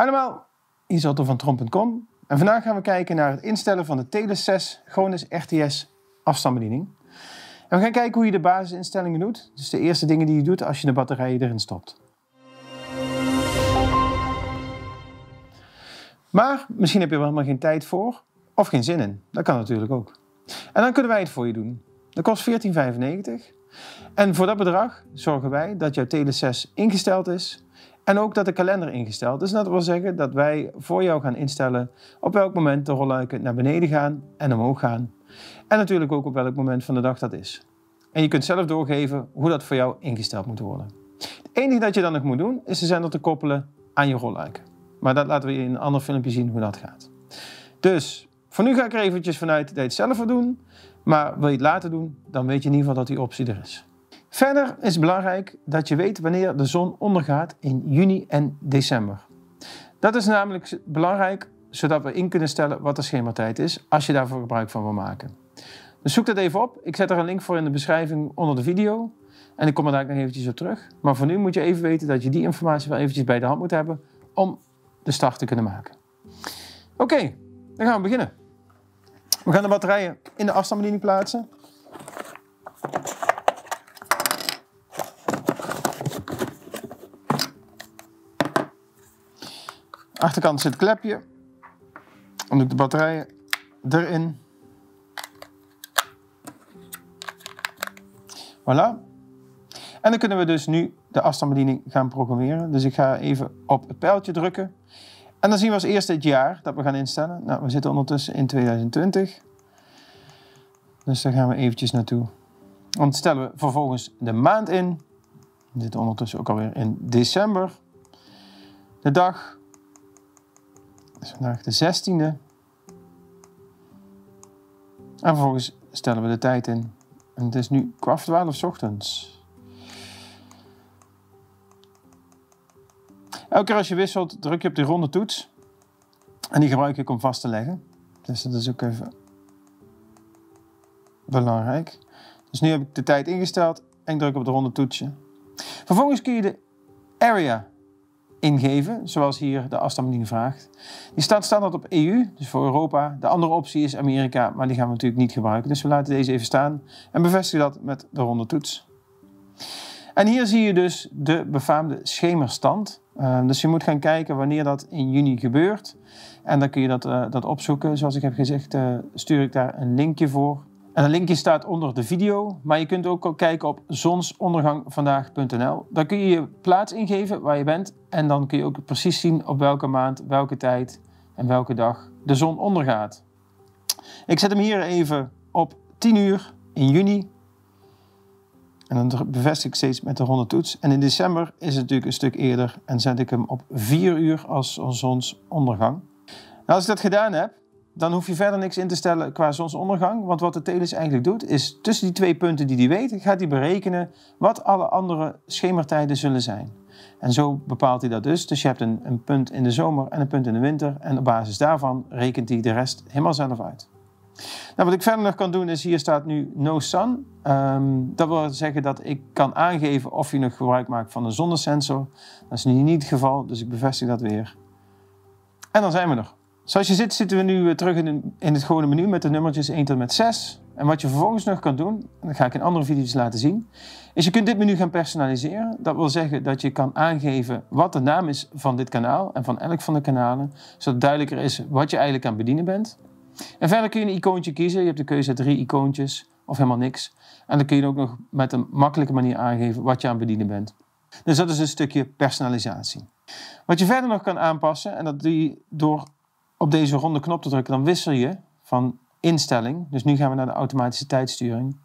Allemaal, Otto van Tromp.com. En vandaag gaan we kijken naar het instellen van de Tele 6 Gonis RTS afstandsbediening. En we gaan kijken hoe je de basisinstellingen doet. Dus de eerste dingen die je doet als je de batterij erin stopt. Maar misschien heb je er helemaal geen tijd voor of geen zin in. Dat kan natuurlijk ook. En dan kunnen wij het voor je doen. Dat kost 14,95. En voor dat bedrag zorgen wij dat jouw Tele 6 ingesteld is en ook dat de kalender ingesteld is. Dat wil zeggen dat wij voor jou gaan instellen op welk moment de rolluiken naar beneden gaan en omhoog gaan. En natuurlijk ook op welk moment van de dag dat is. En je kunt zelf doorgeven hoe dat voor jou ingesteld moet worden. Het enige dat je dan nog moet doen is de zender te koppelen aan je rolluiken. Maar dat laten we in een ander filmpje zien hoe dat gaat. Dus voor nu ga ik er eventjes vanuit dat je het zelf wil doen. Maar wil je het later doen, dan weet je in ieder geval dat die optie er is. Verder is het belangrijk dat je weet wanneer de zon ondergaat in juni en december. Dat is namelijk belangrijk zodat we in kunnen stellen wat de schemertijd is als je daarvoor gebruik van wil maken. Dus zoek dat even op. Ik zet er een link voor in de beschrijving onder de video. En ik kom er daar nog eventjes op terug. Maar voor nu moet je even weten dat je die informatie wel eventjes bij de hand moet hebben om de start te kunnen maken. Oké, dan gaan we beginnen. We gaan de batterijen in de afstandsbediening plaatsen. Achterkant zit het klepje. Dan doe ik de batterijen erin. Voilà. En dan kunnen we dus nu de afstandsbediening gaan programmeren. Dus ik ga even op het pijltje drukken. En dan zien we als eerste het jaar dat we gaan instellen. Nou, we zitten ondertussen in 2020. Dus daar gaan we eventjes naartoe. Dan stellen we vervolgens de maand in. We zitten ondertussen ook alweer in december. De dag, vandaag de 16e. En vervolgens stellen we de tijd in. En het is nu kwart 12 ochtends. Elke keer als je wisselt, druk je op die ronde toets. En die gebruik ik om vast te leggen. Dus dat is ook even belangrijk. Dus nu heb ik de tijd ingesteld en ik druk op de ronde toetsje. Vervolgens kun je de area ingeven, zoals hier de afstammeling vraagt. Die staat standaard op EU, dus voor Europa. De andere optie is Amerika, maar die gaan we natuurlijk niet gebruiken. Dus we laten deze even staan en bevestigen dat met de ronde toets. En hier zie je dus de befaamde schemerstand. Eh, dus je moet gaan kijken wanneer dat in juni gebeurt. En dan kun je dat, eh, dat opzoeken. Zoals ik heb gezegd, eh, stuur ik daar een linkje voor. En een linkje staat onder de video, maar je kunt ook kijken op zonsondergangvandaag.nl. Daar kun je je plaats ingeven waar je bent en dan kun je ook precies zien op welke maand, welke tijd en welke dag de zon ondergaat. Ik zet hem hier even op 10 uur in juni. En dan bevestig ik steeds met de ronde toets. En in december is het natuurlijk een stuk eerder en zet ik hem op 4 uur als zonsondergang. Nou, als ik dat gedaan heb, dan hoef je verder niks in te stellen qua zonsondergang. Want wat de telus eigenlijk doet, is tussen die twee punten die hij weet, gaat hij berekenen wat alle andere schemertijden zullen zijn. En zo bepaalt hij dat dus. Dus je hebt een, een punt in de zomer en een punt in de winter. En op basis daarvan rekent hij de rest helemaal zelf uit. Nou, wat ik verder nog kan doen is, hier staat nu no sun. Ehm, dat wil zeggen dat ik kan aangeven of je nog gebruik maakt van een zonnesensor. Dat is nu niet het geval, dus ik bevestig dat weer. En dan zijn we er. Zoals je ziet zitten we nu eh, terug in, in het gewone menu met de nummertjes 1 tot en met 6. En wat je vervolgens nog kan doen, dat ga ik in andere video's laten zien, is je kunt dit menu gaan personaliseren. Dat wil zeggen dat je kan aangeven wat de naam is van dit kanaal en van elk van de kanalen, zodat duidelijker is wat je eigenlijk aan het bedienen bent. En verder kun je een icoontje kiezen. Je hebt de keuze uit drie icoontjes of helemaal niks. En dan kun je ook nog met een makkelijke manier aangeven wat je aan het bedienen bent. Dus dat is een stukje personalisatie. Wat je verder nog kan aanpassen, en dat doe je door op deze ronde knop te drukken, dan wissel je van instelling. Dus nu gaan we naar de automatische tijdsturing.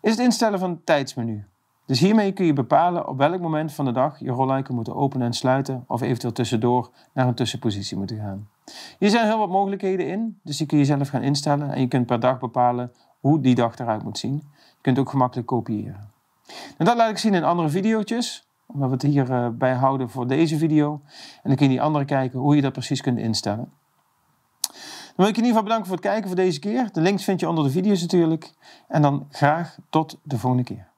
Is het instellen van het tijdsmenu. Dus hiermee kun je bepalen op welk moment van de dag je rolluiken moeten openen en sluiten of eventueel tussendoor naar een tussenpositie moeten gaan. Hier zijn heel wat mogelijkheden in, dus die kun je zelf gaan instellen en je kunt per dag bepalen hoe die dag eruit moet zien. Je kunt ook gemakkelijk kopiëren. En nou, dat laat ik zien in andere video's, omdat we het hierbij eh, houden voor deze video. En dan kun je die andere kijken hoe je dat precies kunt instellen wil ik je in ieder geval bedanken voor het kijken voor deze keer. De links vind je onder de video's natuurlijk. En dan graag tot de volgende keer.